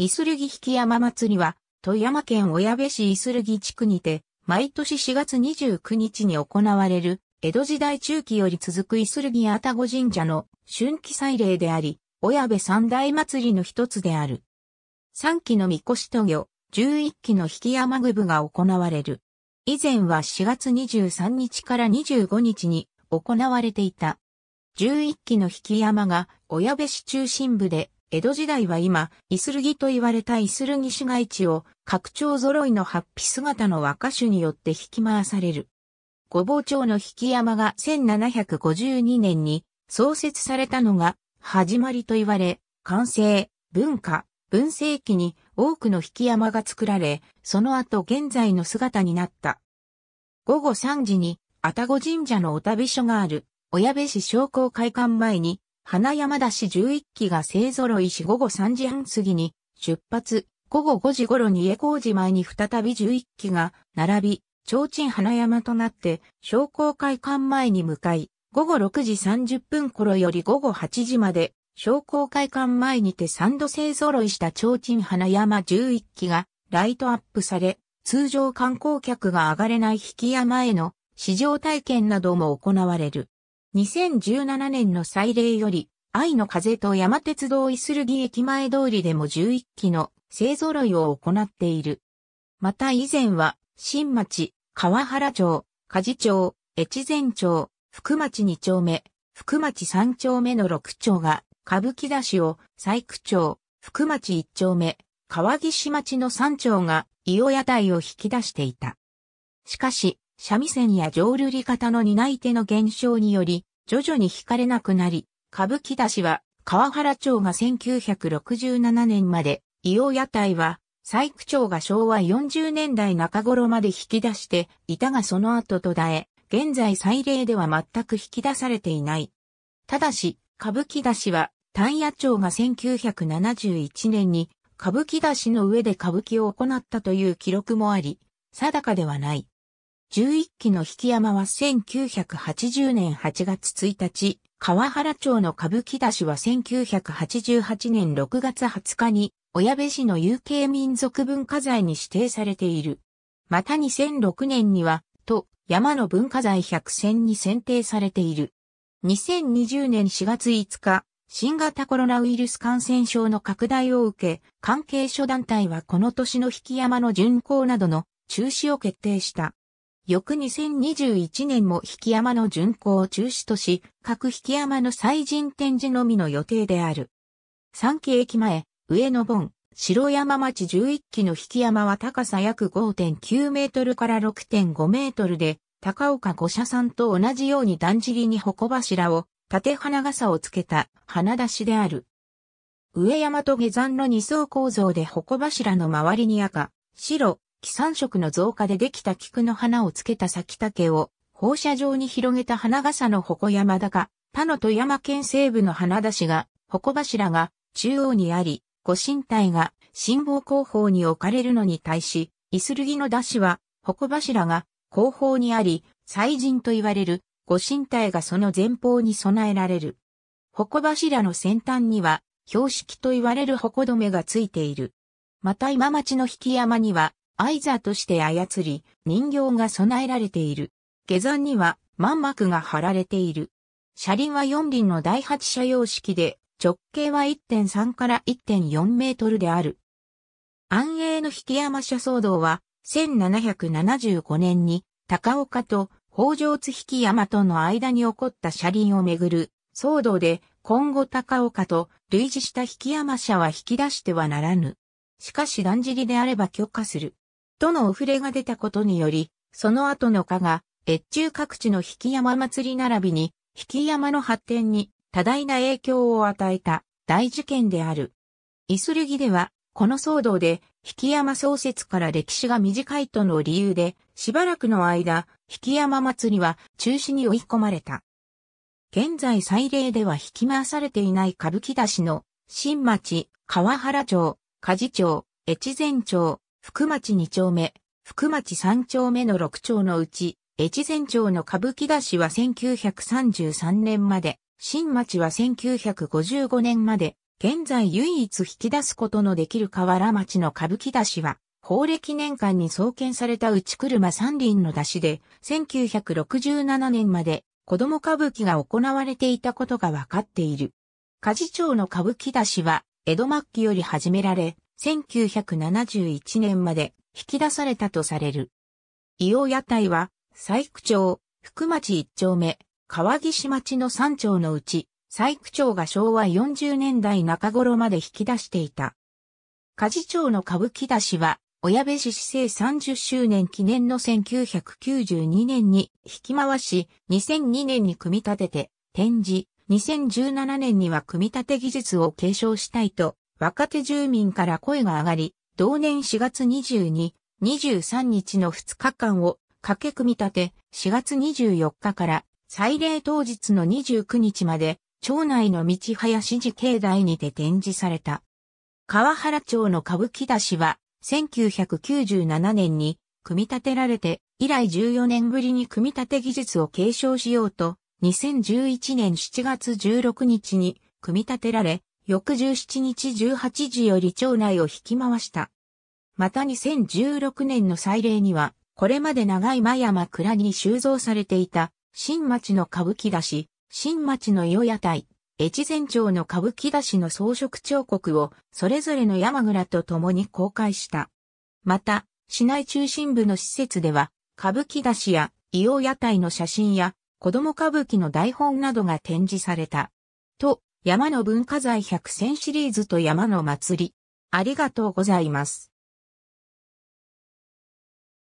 イスルギ引山祭りは、富山県小矢部市イスルギ地区にて、毎年4月29日に行われる、江戸時代中期より続くイスルギ愛宕神社の春季祭礼であり、小矢部三大祭りの一つである。三期の御こ渡と十一期の引山具部が行われる。以前は4月23日から25日に行われていた。11期の引山が小矢部市中心部で江戸時代は今、イスルギと言われたイスルギ市街地を、拡張揃いのハッピ姿の和歌手によって引き回される。ご坊町の引き山が1752年に創設されたのが、始まりと言われ、完成、文化、文政期に多くの引き山が作られ、その後現在の姿になった。午後3時に、愛宕神社のお旅所がある、小矢部市商工会館前に、花山田市11機が勢揃いし午後3時半過ぎに出発、午後5時頃に江工事前に再び11機が並び、提灯花山となって商工会館前に向かい、午後6時30分頃より午後8時まで商工会館前にて3度勢揃いした提灯花山11機がライトアップされ、通常観光客が上がれない引山への市場体験なども行われる。2017年の祭礼より、愛の風と山鉄道イスルギ駅前通りでも11機の勢揃いを行っている。また以前は、新町、川原町、梶町、越前町、福町2丁目、福町3丁目の6町が、歌舞伎出しを、細工町、福町1丁目、川岸町の3町が、伊予屋台を引き出していた。しかし、三味線や浄瑠璃方の担い手の減少により、徐々に惹かれなくなり、歌舞伎出しは、川原町が1967年まで、伊予屋台は、細区町が昭和40年代中頃まで引き出していたがその後途絶え、現在祭礼では全く引き出されていない。ただし、歌舞伎出しは、丹野町が1971年に歌舞伎出しの上で歌舞伎を行ったという記録もあり、定かではない。11期の引山は1980年8月1日、川原町の歌舞伎出しは1988年6月20日に、小矢部市の有形民族文化財に指定されている。また2006年には、と、山の文化財100選に選定されている。2020年4月5日、新型コロナウイルス感染症の拡大を受け、関係諸団体はこの年の引山の巡行などの中止を決定した。翌2021年も引山の巡行を中止とし、各引山の祭神展示のみの予定である。三期駅前、上野盆、白山町11期の引山は高さ約5.9メートルから6.5メートルで、高岡五社さんと同じように段尻じりに鉾柱を、縦花傘をつけた花出しである。上山と下山の二層構造で鉾柱の周りに赤、白、既産色の増加でできた菊の花をつけた咲竹を放射状に広げた花笠の鉾山だが、他の富山県西部の花出しが、鉾柱が中央にあり、ご神体が神抱後方に置かれるのに対し、イスルギの出しは、鉾柱が後方にあり、祭神と言われる、ご神体がその前方に備えられる。鉾柱の先端には、標識と言われる鉾止めがついている。また今町の引山には、愛座として操り、人形が備えられている。下山には満幕が張られている。車輪は4輪の第8車様式で、直径は1.3から1.4メートルである。安永の引山車騒動は、1775年に、高岡と北条津引山との間に起こった車輪をめぐる騒動で、今後高岡と類似した引山車は引き出してはならぬ。しかし断じりであれば許可する。とのお触れが出たことにより、その後の加が、越中各地の引山祭り並びに、引山の発展に多大な影響を与えた大事件である。イスルギでは、この騒動で、引山創設から歴史が短いとの理由で、しばらくの間、引山祭りは中止に追い込まれた。現在祭礼では引き回されていない歌舞伎出しの、新町、川原町、梶町、越前町、福町2丁目、福町3丁目の6丁のうち、越前町の歌舞伎出しは1933年まで、新町は1955年まで、現在唯一引き出すことのできる河原町の歌舞伎出しは、法暦年間に創建された内車三輪の出しで、1967年まで子供歌舞伎が行われていたことがわかっている。家町の歌舞伎出しは、江戸末期より始められ、1971年まで引き出されたとされる。伊予屋台は、西区町、福町一丁目、川岸町の三丁のうち、西区町が昭和40年代中頃まで引き出していた。家事町の歌舞伎出しは、親部市市政30周年記念の1992年に引き回し、2002年に組み立てて、展示、2017年には組み立て技術を継承したいと若手住民から声が上がり、同年4月22、23日の2日間を駆け組み立て、4月24日から祭礼当日の29日まで、町内の道林寺境内にて展示された。川原町の歌舞伎出しは、1997年に組み立てられて、以来14年ぶりに組み立て技術を継承しようと、2011年7月16日に組み立てられ、翌17日18時より町内を引き回した。また2016年の祭礼には、これまで長い間山倉に収蔵されていた、新町の歌舞伎出し、新町の与屋台、越前町の歌舞伎出しの装飾彫刻を、それぞれの山倉と共に公開した。また、市内中心部の施設では、歌舞伎出しや、伊予屋台の写真や、子供歌舞伎の台本などが展示された。と、山の文化財100選シリーズと山の祭り。ありがとうございます。